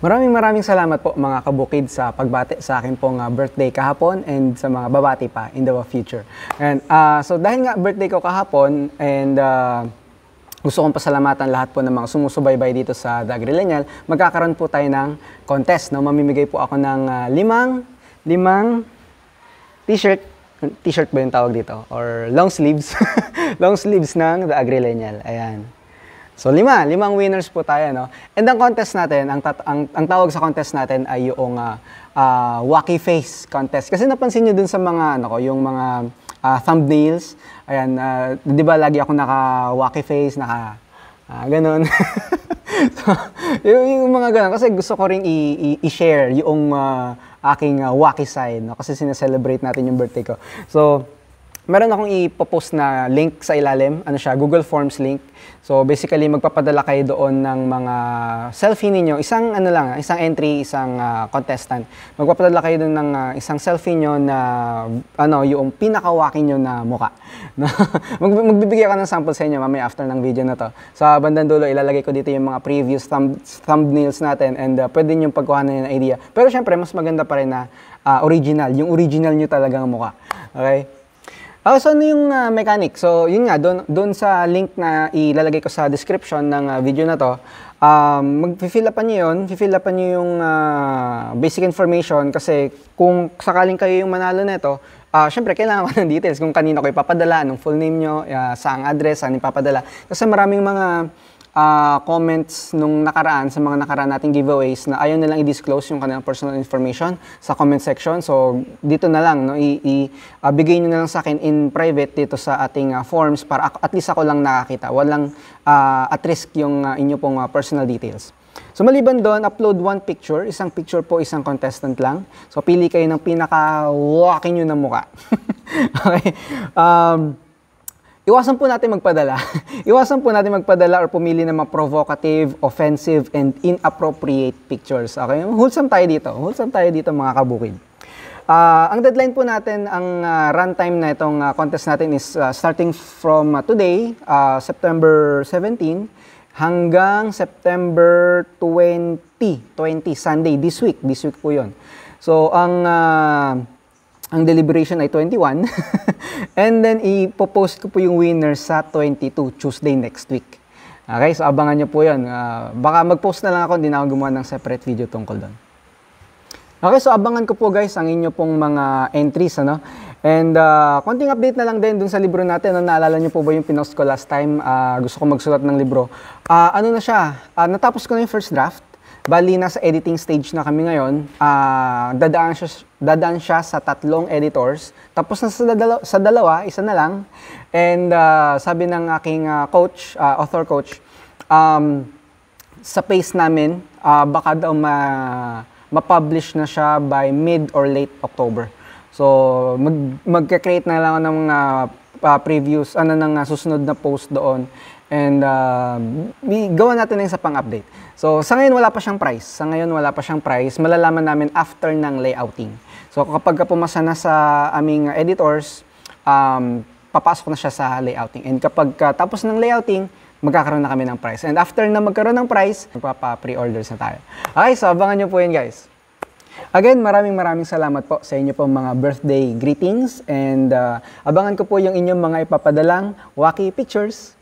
Maraming maraming salamat po mga kabukid sa pagbate sa akin pong uh, birthday kahapon and sa mga babati pa in the future. And uh, so dahil nga birthday ko kahapon and uh, gusto kong pasalamatan lahat po ng mga sumusubaybay dito sa Dagrilenyal. Magkakaroon po tayo ng contest. No? Mamimigay po ako ng uh, limang, limang t-shirt t-shirt ba yung tawag dito? Or long sleeves. long sleeves ng The Agrilenyal. Ayan. So lima, limang winners po tayo no. And ang contest natin, ang ang, ang tawag sa contest natin ay yung uh, uh, wacky face contest. Kasi napansin niyo dun sa mga ano ko, yung mga uh, thumbnails. Ayan, uh, 'di ba lagi ako naka wacky face, naka uh, ganun. so, yung, yung mga ganun kasi gusto ko ring i-share yung uh, aking uh, wacky side no kasi sineselebrate natin yung birthday ko. So meron akong ipopost na link sa ilalim. Ano siya? Google Forms link. So basically, magpapadala kayo doon ng mga selfie ninyo. Isang ano lang, isang entry, isang uh, contestant. Magpapadala kayo doon ng uh, isang selfie nyo na ano, yung pinakawaki nyo na muka. Mag- magbibigay ako ng sample sa inyo mamaya after ng video na to. Sa bandang dulo, ilalagay ko dito yung mga previous thumb- thumbnails natin and uh, pwede nyo pagkuhan na ng idea. Pero syempre, mas maganda pa rin na uh, original. Yung original nyo talagang muka. Okay? Oh, so ano yung uh, mechanic? So, yun nga, doon sa link na ilalagay ko sa description ng uh, video na to, um, mag-fill upan nyo yun, fill up nyo yung uh, basic information kasi kung sakaling kayo yung manalo nito, uh, syempre kailangan ka ng details kung kanino ko ipapadala, anong full name nyo, uh, saang address, saan ipapadala. Kasi maraming mga uh, comments nung nakaraan sa mga nakaraan nating giveaways na ayaw nilang i-disclose yung kanilang personal information sa comment section. So dito na lang no i-bigay ah, niyo na lang sa akin in private dito sa ating uh, forms para at least ako lang nakakita. Walang uh, at risk yung uh, inyo pong uh, personal details. So maliban doon, upload one picture. Isang picture po, isang contestant lang. So pili kayo ng pinaka-walking nyo na muka. okay. Um, iwasan po natin magpadala. iwasan po natin magpadala or pumili ng mga provocative, offensive, and inappropriate pictures. Okay? Wholesome tayo dito. Wholesome tayo dito mga kabukid. Uh, ang deadline po natin, ang uh, runtime na itong uh, contest natin is uh, starting from uh, today, uh, September 17, hanggang September 20, 20, Sunday, this week. This week po yon So, ang... Uh, ang deliberation ay 21. And then, ipopost ko po yung winner sa 22, Tuesday next week. Okay, so abangan nyo po yun. Uh, baka mag-post na lang ako, hindi na ako gumawa ng separate video tungkol doon. Okay, so abangan ko po guys ang inyo pong mga entries. Ano? And uh, konting update na lang din dun sa libro natin. Ano, naalala nyo po ba yung pinost ko last time? Uh, gusto ko magsulat ng libro. Uh, ano na siya? Uh, natapos ko na yung first draft. Bali, nasa editing stage na kami ngayon. Uh, dadaan, siya, dadaan siya sa tatlong editors. Tapos na sa, dalawa, sa dalawa, isa na lang. And uh, sabi ng aking uh, coach, uh, author coach, um, sa pace namin, uh, baka daw ma, ma-publish na siya by mid or late October. So, mag, magka-create na lang ng mga uh, uh, ah, previous, ano nang uh, susunod na post doon. And uh, gawa natin na sa pang-update. So, sa ngayon wala pa siyang price. Sa ngayon wala pa siyang price. Malalaman namin after ng layouting. So, kapag pumasa na sa aming editors, um, papasok na siya sa layouting. And kapag uh, tapos ng layouting, magkakaroon na kami ng price. And after na magkaroon ng price, magpapa-pre-orders na tayo. Okay, so abangan nyo po yun guys. Again, maraming maraming salamat po sa inyo pong mga birthday greetings and uh, abangan ko po yung inyong mga ipapadalang wacky pictures.